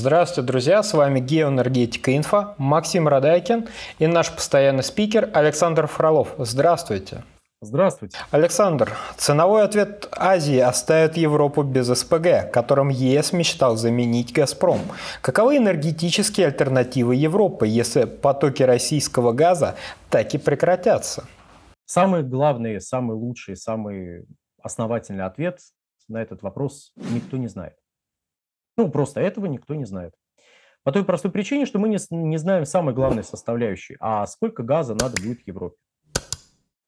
Здравствуйте, друзья! С вами Геоэнергетика Инфа, Максим Радайкин и наш постоянный спикер Александр Фролов. Здравствуйте! Здравствуйте. Александр, ценовой ответ Азии оставит Европу без СПГ, которым ЕС мечтал заменить «Газпром». Каковы энергетические альтернативы Европы, если потоки российского газа так и прекратятся? Самый главный, самый лучший, самый основательный ответ на этот вопрос никто не знает. Ну, просто этого никто не знает. По той простой причине, что мы не, не знаем самой главной составляющей, а сколько газа надо будет Европе.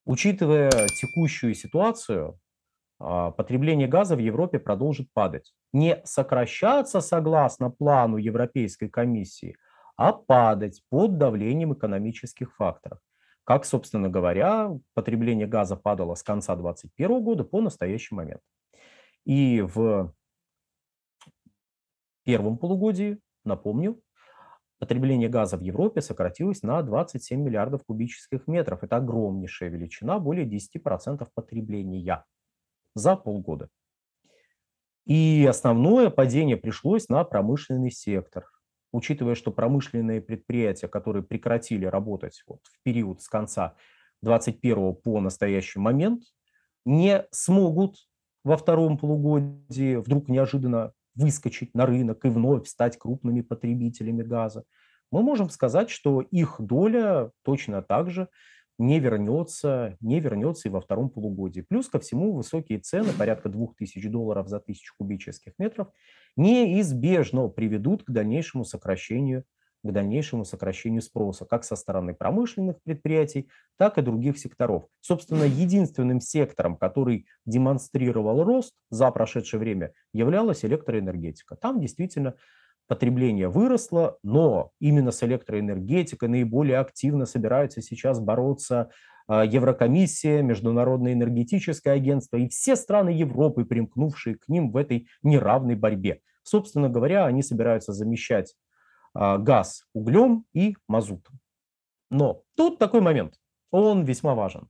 Учитывая текущую ситуацию, а, потребление газа в Европе продолжит падать. Не сокращаться согласно плану Европейской комиссии, а падать под давлением экономических факторов. Как, собственно говоря, потребление газа падало с конца 2021 года по настоящий момент. И в первом полугодии, напомню, потребление газа в Европе сократилось на 27 миллиардов кубических метров. Это огромнейшая величина, более 10% потребления за полгода. И основное падение пришлось на промышленный сектор. Учитывая, что промышленные предприятия, которые прекратили работать вот в период с конца 2021 по настоящий момент, не смогут во втором полугодии вдруг неожиданно выскочить на рынок и вновь стать крупными потребителями газа, мы можем сказать, что их доля точно так же не вернется, не вернется и во втором полугодии. Плюс ко всему высокие цены, порядка 2000 долларов за тысячу кубических метров, неизбежно приведут к дальнейшему сокращению к дальнейшему сокращению спроса как со стороны промышленных предприятий, так и других секторов. Собственно, единственным сектором, который демонстрировал рост за прошедшее время, являлась электроэнергетика. Там действительно потребление выросло, но именно с электроэнергетикой наиболее активно собираются сейчас бороться а, Еврокомиссия, Международное энергетическое агентство и все страны Европы, примкнувшие к ним в этой неравной борьбе. Собственно говоря, они собираются замещать а, газ углем и мазутом. Но тут такой момент, он весьма важен.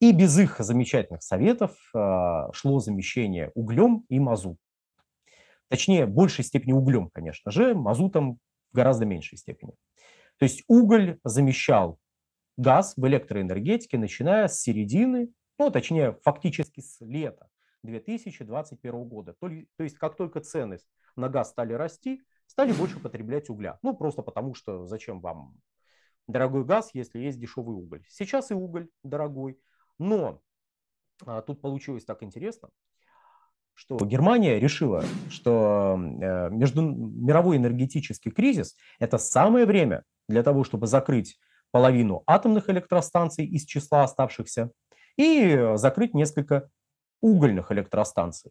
И без их замечательных советов а, шло замещение углем и мазутом. Точнее, в большей степени углем, конечно же, мазутом в гораздо меньшей степени. То есть уголь замещал газ в электроэнергетике, начиная с середины, ну, точнее, фактически с лета 2021 года. То, есть как только цены на газ стали расти, стали больше потреблять угля. Ну, просто потому что зачем вам дорогой газ, если есть дешевый уголь. Сейчас и уголь дорогой. Но а, тут получилось так интересно, что Германия решила, что э, между... мировой энергетический кризис – это самое время для того, чтобы закрыть половину атомных электростанций из числа оставшихся и э, закрыть несколько угольных электростанций.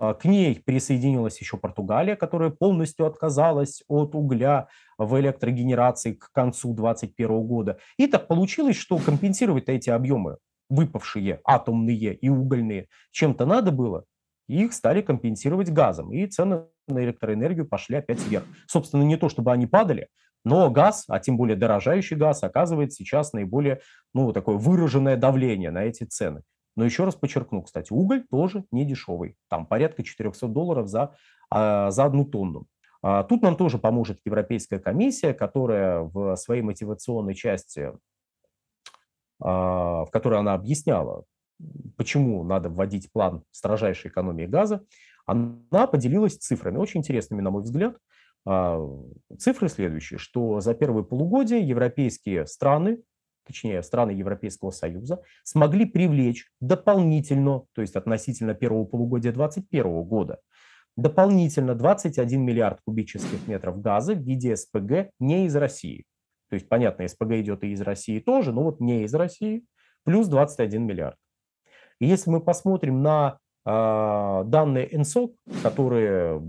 А, к ней присоединилась еще Португалия, которая полностью отказалась от угля в электрогенерации к концу 2021 года. И так получилось, что компенсировать эти объемы, выпавшие атомные и угольные, чем-то надо было, и их стали компенсировать газом. И цены на электроэнергию пошли опять вверх. Собственно, не то чтобы они падали, но газ, а тем более дорожающий газ, оказывает сейчас наиболее ну, такое выраженное давление на эти цены. Но еще раз подчеркну, кстати, уголь тоже не дешевый. Там порядка 400 долларов за, а, за одну тонну. А, тут нам тоже поможет Европейская комиссия, которая в своей мотивационной части, а, в которой она объясняла, почему надо вводить план строжайшей экономии газа, она поделилась цифрами, очень интересными, на мой взгляд. Цифры следующие, что за первые полугодия европейские страны точнее страны Европейского Союза, смогли привлечь дополнительно, то есть относительно первого полугодия 2021 года, дополнительно 21 миллиард кубических метров газа в виде СПГ не из России. То есть, понятно, СПГ идет и из России тоже, но вот не из России, плюс 21 миллиард. И если мы посмотрим на э, данные НСОК, которые,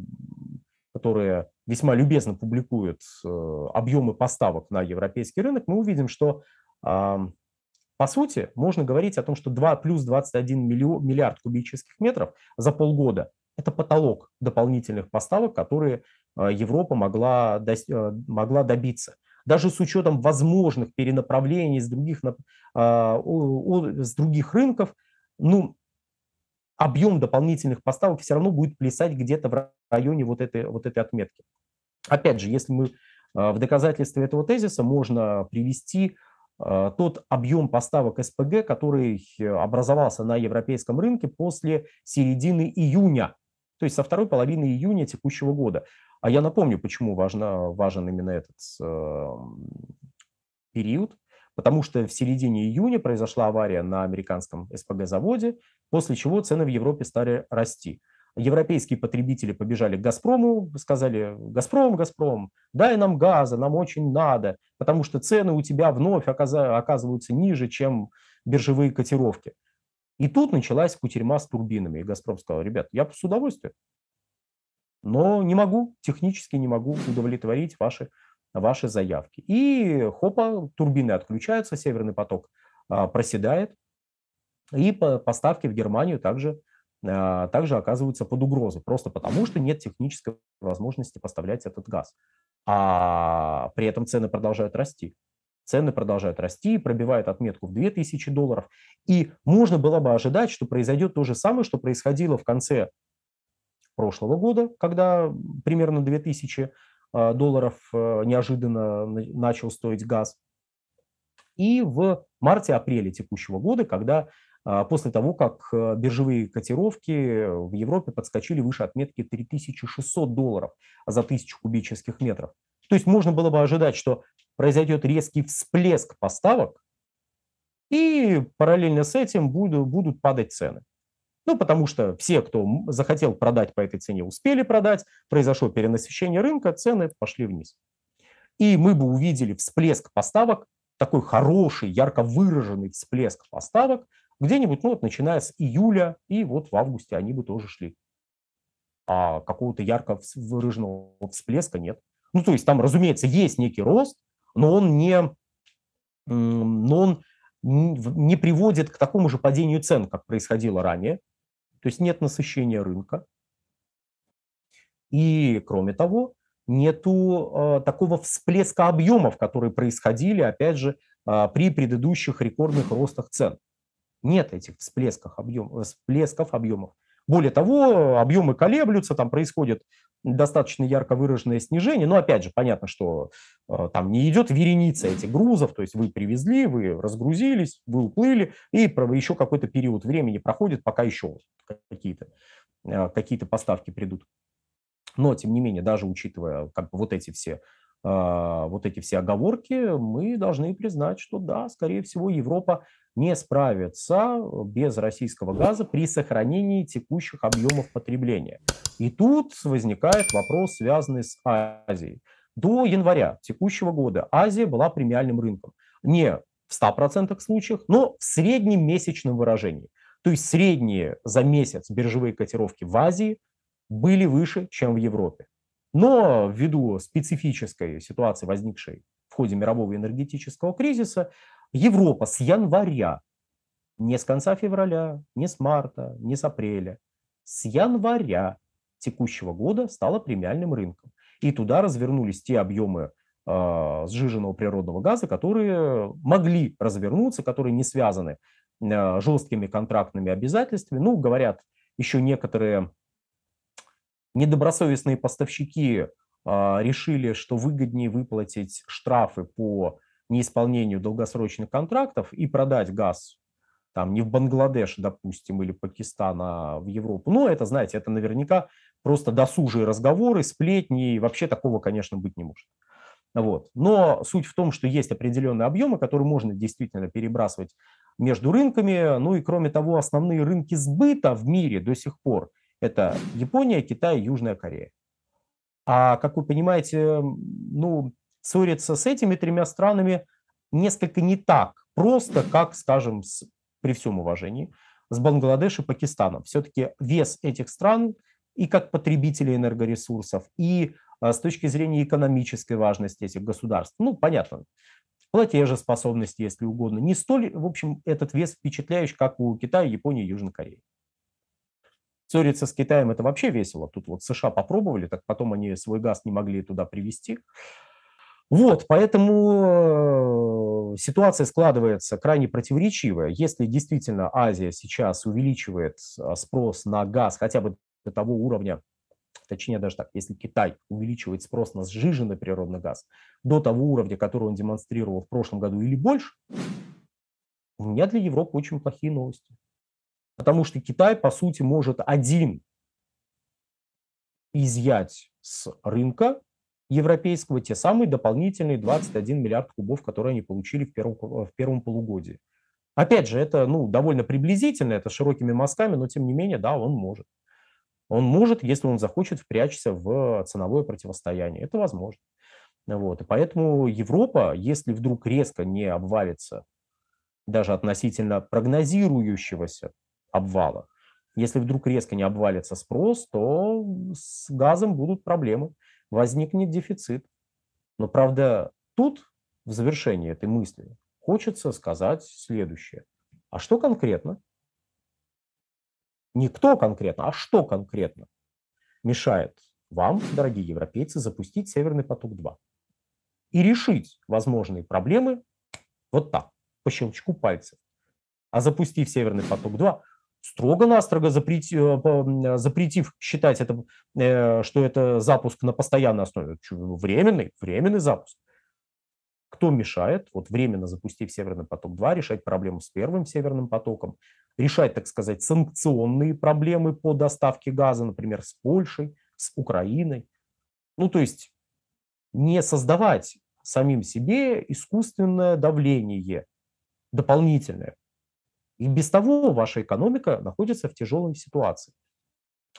которые весьма любезно публикуют э, объемы поставок на европейский рынок, мы увидим, что по сути, можно говорить о том, что 2 плюс 21 миллион, миллиард кубических метров за полгода – это потолок дополнительных поставок, которые а, Европа могла, а, могла добиться. Даже с учетом возможных перенаправлений с других, а, с других рынков, ну, объем дополнительных поставок все равно будет плясать где-то в районе вот этой, вот этой отметки. Опять же, если мы в доказательство этого тезиса можно привести Э, тот объем поставок СПГ, который э, образовался на европейском рынке после середины июня, то есть со второй половины июня текущего года. А я напомню, почему важно, важен именно этот э, период, потому что в середине июня произошла авария на американском СПГ-заводе, после чего цены в Европе стали расти. Европейские потребители побежали к «Газпрому», сказали «Газпром, Газпром, дай нам газа, нам очень надо, потому что цены у тебя вновь оказываются ниже, чем биржевые котировки». И тут началась кутерьма с турбинами. И «Газпром» сказал, ребят, я с удовольствием, но не могу, технически не могу удовлетворить ваши, ваши заявки. И хопа, турбины отключаются, «Северный поток» а, проседает, и поставки в Германию также а, также оказываются под угрозой, просто потому что нет технической возможности поставлять этот газ. А при этом цены продолжают расти. Цены продолжают расти, пробивают отметку в 2000 долларов. И можно было бы ожидать, что произойдет то же самое, что происходило в конце прошлого года, когда примерно 2000 а, долларов э, неожиданно начал стоить газ. И в марте-апреле текущего года, когда а, после того, как э, биржевые котировки в Европе подскочили выше отметки 3600 долларов за тысячу кубических метров. То есть можно было бы ожидать, что произойдет резкий всплеск поставок, и параллельно с этим будут, будут падать цены. Ну, потому что все, кто захотел продать по этой цене, успели продать, произошло перенасыщение рынка, цены пошли вниз. И мы бы увидели всплеск поставок, такой хороший, ярко выраженный всплеск поставок – где-нибудь, ну вот начиная с июля, и вот в августе они бы тоже шли. А какого-то ярко выраженного всплеска нет. Ну, то есть там, разумеется, есть некий рост, но он не, но он не приводит к такому же падению цен, как происходило ранее. То есть нет насыщения рынка. И, кроме того, нету э, такого всплеска объемов, которые происходили, опять же, э, при предыдущих рекордных ростах цен. Нет этих всплесков, объем, э, всплесков объемов. Более того, объемы колеблются, там происходит достаточно ярко выраженное снижение. Но опять же, понятно, что э, там не идет вереница этих грузов, то есть вы привезли, вы разгрузились, вы уплыли, и еще какой-то период времени проходит, пока еще какие-то э, какие поставки придут. Но, тем не менее, даже учитывая как бы, вот эти все а, вот эти все оговорки, мы должны признать, что да, скорее всего, Европа не справится э, без российского газа при сохранении текущих объемов потребления. И тут возникает вопрос, связанный с Азией. До января текущего года Азия была премиальным рынком. Не в 100% случаях, но в среднем месячном выражении. То есть средние за месяц биржевые котировки в Азии были выше, чем в Европе. Но ввиду специфической ситуации, возникшей в ходе мирового энергетического кризиса, Европа с января, не с конца февраля, не с марта, не с апреля, с января текущего года стала премиальным рынком. И туда развернулись те объемы э, сжиженного природного газа, которые могли развернуться, которые не связаны э, жесткими контрактными обязательствами. Ну, говорят еще некоторые недобросовестные поставщики а, решили, что выгоднее выплатить штрафы по неисполнению долгосрочных контрактов и продать газ там не в Бангладеш, допустим, или Пакистан, а в Европу. Ну, это, знаете, это наверняка просто досужие разговоры, сплетни, и вообще такого, конечно, быть не может. Вот. Но суть в том, что есть определенные объемы, которые можно действительно перебрасывать между рынками. Ну и кроме того, основные рынки сбыта в мире до сих пор это Япония, Китай, Южная Корея. А, как вы понимаете, ну, ссориться с этими тремя странами несколько не так просто, как, скажем, с, при всем уважении, с Бангладеш и Пакистаном. Все-таки вес этих стран и как потребители энергоресурсов, и а, с точки зрения экономической важности этих государств. Ну, понятно, платежеспособности, если угодно. Не столь, в общем, этот вес впечатляющий, как у Китая, Японии Южной Кореи. Ссориться с Китаем – это вообще весело. Тут вот США попробовали, так потом они свой газ не могли туда привезти. Вот, поэтому э, ситуация складывается крайне противоречивая. Если действительно Азия сейчас увеличивает э, спрос на газ хотя бы до того уровня, точнее даже так, если Китай увеличивает спрос на сжиженный природный газ до того уровня, который он демонстрировал в прошлом году или больше, у меня для Европы очень плохие новости. Потому что Китай, по сути, может один изъять с рынка европейского те самые дополнительные 21 миллиард кубов, которые они получили в первом, в первом полугодии. Опять же, это ну, довольно приблизительно, это широкими мазками, но тем не менее, да, он может. Он может, если он захочет впрячься в ценовое противостояние. Это возможно. Вот. И поэтому Европа, если вдруг резко не обвалится даже относительно прогнозирующегося обвала. Если вдруг резко не обвалится спрос, то с газом будут проблемы, возникнет дефицит. Но, правда, тут в завершении этой мысли хочется сказать следующее. А что конкретно? Не кто конкретно, а что конкретно мешает вам, дорогие европейцы, запустить «Северный поток-2» и решить возможные проблемы вот так, по щелчку пальцев. А запустив «Северный поток-2», строго-настрого э, э, запретив, считать, это, э, что это запуск на постоянной основе. Временный, временный запуск. Кто мешает, вот временно запустив «Северный поток-2», решать проблему с первым «Северным потоком», решать, так сказать, санкционные проблемы по доставке газа, например, с Польшей, с Украиной. Ну, то есть не создавать самим себе искусственное давление дополнительное, и без того ваша экономика находится в тяжелой ситуации.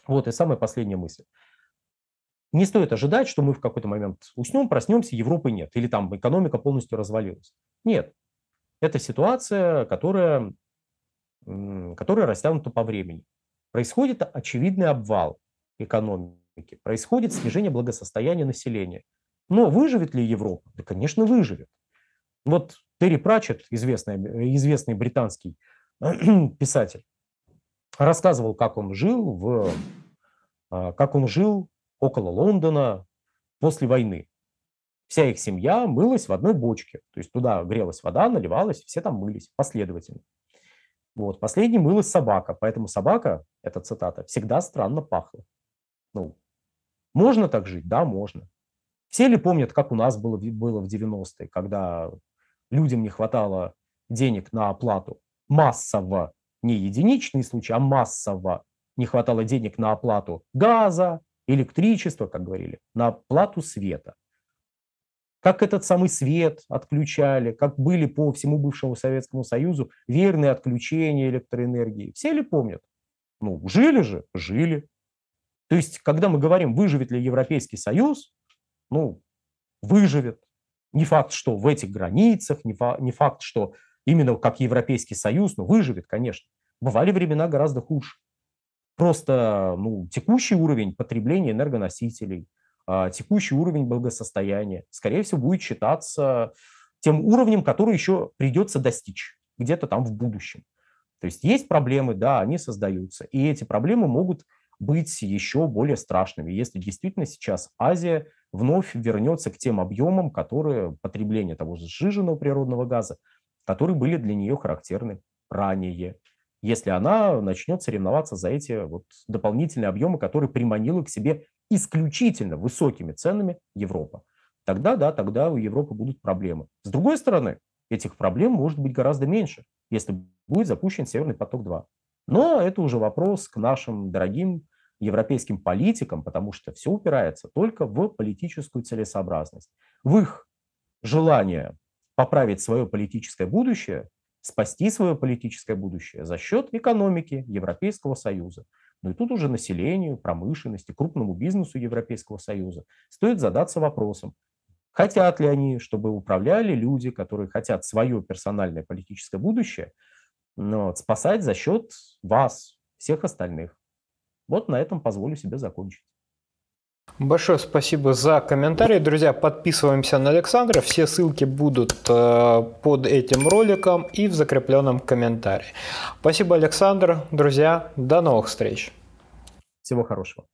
Вот и самая последняя мысль. Не стоит ожидать, что мы в какой-то момент уснем, проснемся, Европы нет, или там экономика полностью развалилась. Нет. Это ситуация, которая, которая растянута по времени. Происходит очевидный обвал экономики, происходит снижение благосостояния населения. Но выживет ли Европа? Да, конечно, выживет. Вот Терри Прачет, известный, известный британский писатель, рассказывал, как он жил в, а, как он жил около Лондона после войны. Вся их семья мылась в одной бочке. То есть туда грелась вода, наливалась, все там мылись последовательно. Вот. последний мылась собака, поэтому собака, это цитата, всегда странно пахла. Ну, можно так жить? Да, можно. Все ли помнят, как у нас было, было в 90-е, когда людям не хватало денег на оплату массово, не единичный случай, а массово не хватало денег на оплату газа, электричества, как говорили, на оплату света. Как этот самый свет отключали, как были по всему бывшему Советскому Союзу верные отключения электроэнергии. Все ли помнят? Ну, жили же, жили. То есть, когда мы говорим, выживет ли Европейский Союз, ну, выживет. Не факт, что в этих границах, не факт, что именно как Европейский Союз, ну, выживет, конечно. Бывали времена гораздо хуже. Просто ну, текущий уровень потребления энергоносителей, а, текущий уровень благосостояния, скорее всего, будет считаться тем уровнем, который еще придется достичь где-то там в будущем. То есть есть проблемы, да, они создаются. И эти проблемы могут быть еще более страшными, если действительно сейчас Азия вновь вернется к тем объемам, которые потребление того же сжиженного природного газа, которые были для нее характерны ранее, если она начнет соревноваться за эти вот дополнительные объемы, которые приманила к себе исключительно высокими ценами Европа. Тогда, да, тогда у Европы будут проблемы. С другой стороны, этих проблем может быть гораздо меньше, если будет запущен Северный поток-2. Но это уже вопрос к нашим дорогим европейским политикам, потому что все упирается только в политическую целесообразность, в их желание поправить свое политическое будущее, спасти свое политическое будущее за счет экономики Европейского Союза. Но ну и тут уже населению, промышленности, крупному бизнесу Европейского Союза стоит задаться вопросом, хотят ли они, чтобы управляли люди, которые хотят свое персональное политическое будущее но спасать за счет вас, всех остальных. Вот на этом позволю себе закончить. Большое спасибо за комментарии. Друзья, подписываемся на Александра. Все ссылки будут э, под этим роликом и в закрепленном комментарии. Спасибо, Александр. Друзья, до новых встреч. Всего хорошего.